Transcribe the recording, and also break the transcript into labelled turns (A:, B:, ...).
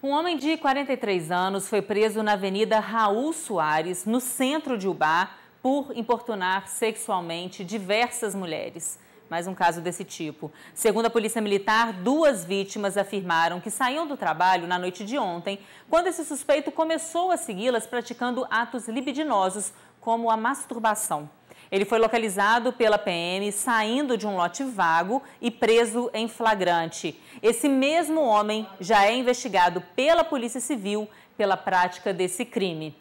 A: Um homem de 43 anos foi preso na Avenida Raul Soares, no centro de Ubá, por importunar sexualmente diversas mulheres. Mais um caso desse tipo. Segundo a Polícia Militar, duas vítimas afirmaram que saíam do trabalho na noite de ontem, quando esse suspeito começou a segui-las praticando atos libidinosos, como a masturbação. Ele foi localizado pela PM saindo de um lote vago e preso em flagrante. Esse mesmo homem já é investigado pela Polícia Civil pela prática desse crime.